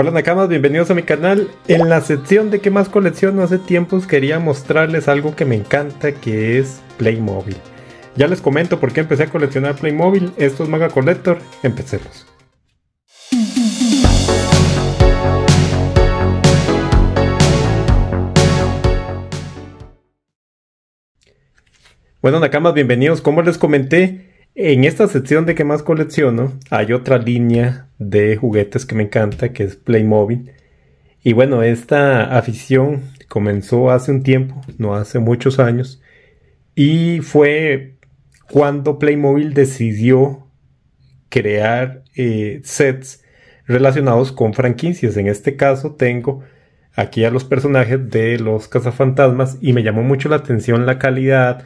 Hola Nakamas, bienvenidos a mi canal. En la sección de qué más colecciono hace tiempos quería mostrarles algo que me encanta que es Playmobil. Ya les comento por qué empecé a coleccionar Playmobil. Esto es Maga Collector, empecemos. Bueno Nakamas, bienvenidos. Como les comenté, en esta sección de qué más colecciono hay otra línea de juguetes que me encanta, que es Playmobil. Y bueno, esta afición comenzó hace un tiempo, no hace muchos años, y fue cuando Playmobil decidió crear eh, sets relacionados con franquicias. En este caso tengo aquí a los personajes de los cazafantasmas y me llamó mucho la atención la calidad,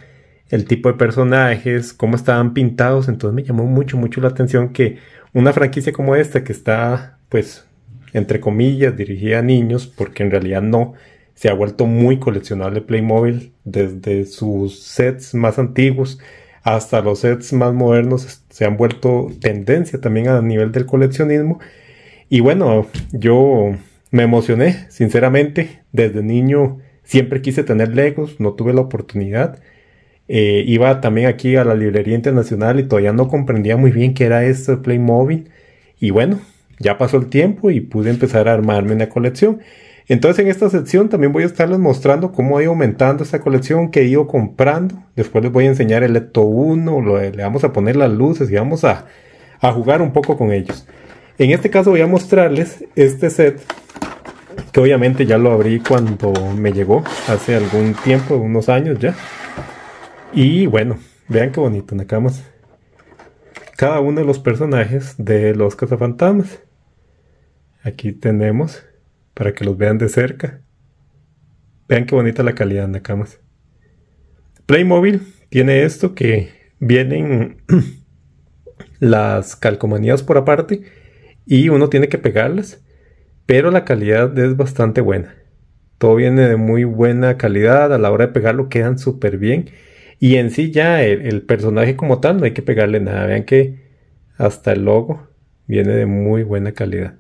el tipo de personajes, cómo estaban pintados, entonces me llamó mucho, mucho la atención que una franquicia como esta que está, pues, entre comillas, dirigida a niños, porque en realidad no, se ha vuelto muy coleccionable Playmobil desde sus sets más antiguos hasta los sets más modernos se han vuelto tendencia también a nivel del coleccionismo. Y bueno, yo me emocioné, sinceramente, desde niño siempre quise tener Legos, no tuve la oportunidad. Eh, iba también aquí a la librería internacional y todavía no comprendía muy bien qué era esto de Playmobil. Y bueno, ya pasó el tiempo y pude empezar a armarme una colección. Entonces en esta sección también voy a estarles mostrando cómo he ido aumentando esta colección que he ido comprando. Después les voy a enseñar el Eto 1, le vamos a poner las luces y vamos a, a jugar un poco con ellos. En este caso voy a mostrarles este set que obviamente ya lo abrí cuando me llegó hace algún tiempo, unos años ya. Y bueno, vean qué bonito, Nakamas. Cada uno de los personajes de los cazafantasmas. Aquí tenemos, para que los vean de cerca. Vean qué bonita la calidad, Nakamas. Playmobil tiene esto que vienen las calcomanías por aparte y uno tiene que pegarlas, pero la calidad es bastante buena. Todo viene de muy buena calidad, a la hora de pegarlo quedan súper bien y en sí ya el, personaje como tal no hay que pegarle nada. Vean que hasta el logo viene de muy buena calidad.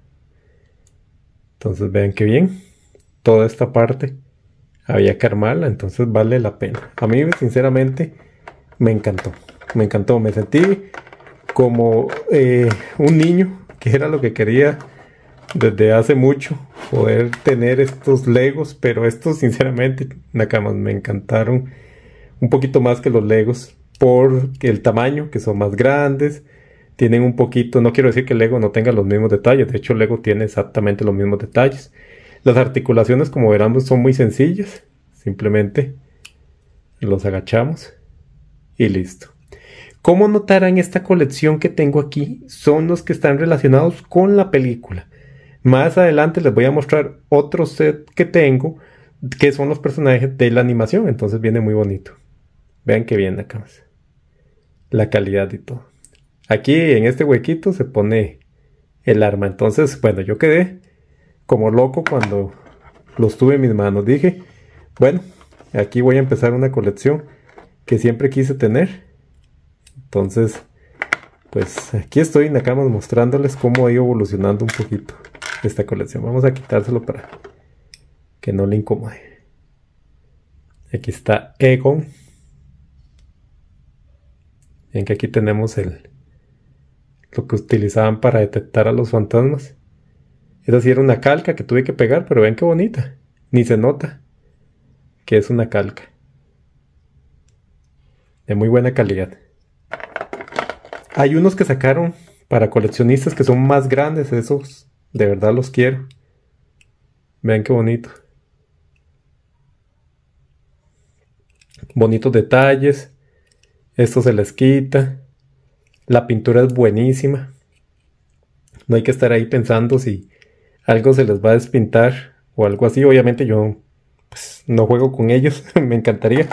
Entonces vean que bien. Toda esta parte había que armarla, entonces vale la pena. A mí sinceramente me encantó. Me encantó. Me sentí como eh, un niño, que era lo que quería desde hace mucho, poder tener estos legos, pero estos sinceramente, Nakamas, me encantaron un poquito más que los Legos por el tamaño, que son más grandes, tienen un poquito, no quiero decir que Lego no tenga los mismos detalles, de hecho Lego tiene exactamente los mismos detalles. Las articulaciones, como verán, son muy sencillas, simplemente los agachamos y listo. Como notarán, esta colección que tengo aquí son los que están relacionados con la película. Más adelante les voy a mostrar otro set que tengo, que son los personajes de la animación, entonces viene muy bonito. Vean qué bien, Nakamas. La calidad y todo. Aquí en este huequito se pone el arma. Entonces, bueno, yo quedé como loco cuando los tuve en mis manos. Dije, bueno, aquí voy a empezar una colección que siempre quise tener. Entonces, pues aquí estoy en Nakamas mostrándoles cómo ha ido evolucionando un poquito esta colección. Vamos a quitárselo para que no le incomode. Aquí está Egon en que aquí tenemos el, lo que utilizaban para detectar a los fantasmas. Esa sí era una calca que tuve que pegar, pero ven qué bonita. Ni se nota que es una calca. De muy buena calidad. Hay unos que sacaron para coleccionistas que son más grandes, esos de verdad los quiero. Vean qué bonito. Bonitos detalles. Esto se les quita. La pintura es buenísima. No hay que estar ahí pensando si algo se les va a despintar o algo así. Obviamente yo pues, no juego con ellos. Me encantaría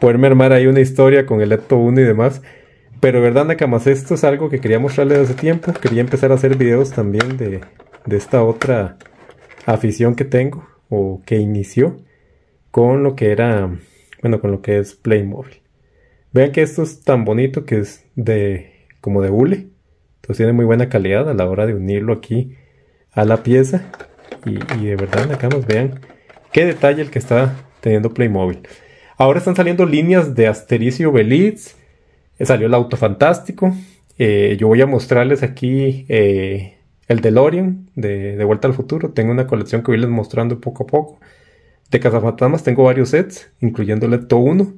poderme armar ahí una historia con el Epto 1 y demás. Pero verdad, Nakamas, esto es algo que quería mostrarles hace tiempo. Quería empezar a hacer videos también de, de esta otra afición que tengo o que inició con lo que era, bueno, con lo que es Playmobil. Vean que esto es tan bonito que es de como de hule. Entonces tiene muy buena calidad a la hora de unirlo aquí a la pieza. Y, de verdad acá nos vean qué detalle el que está teniendo Playmobil. Ahora están saliendo líneas de Asterix y Salió el auto fantástico. Eh, yo voy a mostrarles aquí eh, el DeLorean de, de Vuelta al Futuro. Tengo una colección que voy les mostrando poco a poco. De Cazafantasmas tengo varios sets, incluyendo el To 1.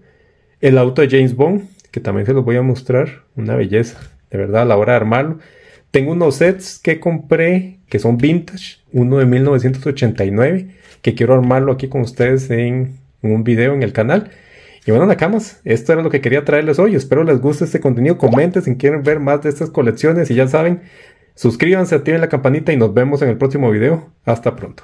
El auto de James Bond, que también se los voy a mostrar, una belleza, de verdad, a la hora de armarlo. Tengo unos sets que compré que son vintage, uno de 1989, que quiero armarlo aquí con ustedes en, un video en el canal. Y bueno, Nakamas, esto era lo que quería traerles hoy. Espero les guste este contenido. Comenten si quieren ver más de estas colecciones. Y ya saben, suscríbanse, activen la campanita y nos vemos en el próximo video. Hasta pronto.